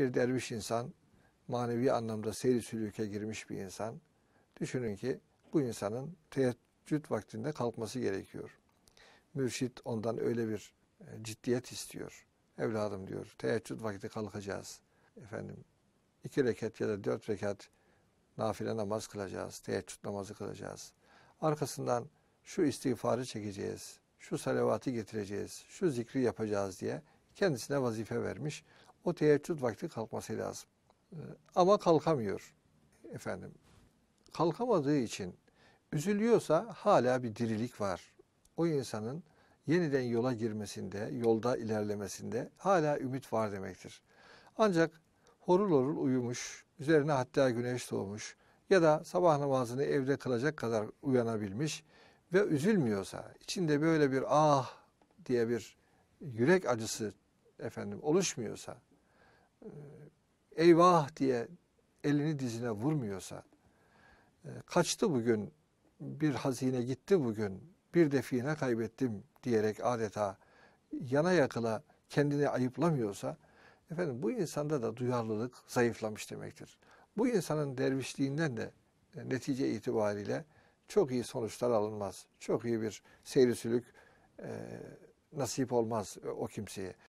bir derviş insan, manevi anlamda seyri sülüke girmiş bir insan, düşünün ki bu insanın teheccüd vaktinde kalkması gerekiyor. Mürşit ondan öyle bir e, ciddiyet istiyor. Evladım diyor, teheccüd vakti kalkacağız. Efendim, iki rekat ya da dört rekat nafile namaz kılacağız, teheccüd namazı kılacağız. Arkasından şu istiğfarı çekeceğiz, şu salavatı getireceğiz, şu zikri yapacağız diye kendisine vazife vermiş o teheccüd vakti kalkması lazım. Ee, ama kalkamıyor efendim. Kalkamadığı için üzülüyorsa hala bir dirilik var. O insanın yeniden yola girmesinde, yolda ilerlemesinde hala ümit var demektir. Ancak horul horul uyumuş, üzerine hatta güneş doğmuş ya da sabah namazını evde kılacak kadar uyanabilmiş ve üzülmüyorsa, içinde böyle bir ah diye bir yürek acısı efendim oluşmuyorsa ee, eyvah diye elini dizine vurmuyorsa, e, kaçtı bugün, bir hazine gitti bugün, bir define kaybettim diyerek adeta yana yakıla kendini ayıplamıyorsa, efendim bu insanda da duyarlılık zayıflamış demektir. Bu insanın dervişliğinden de e, netice itibariyle çok iyi sonuçlar alınmaz. Çok iyi bir seyrisülük e, nasip olmaz e, o kimseye.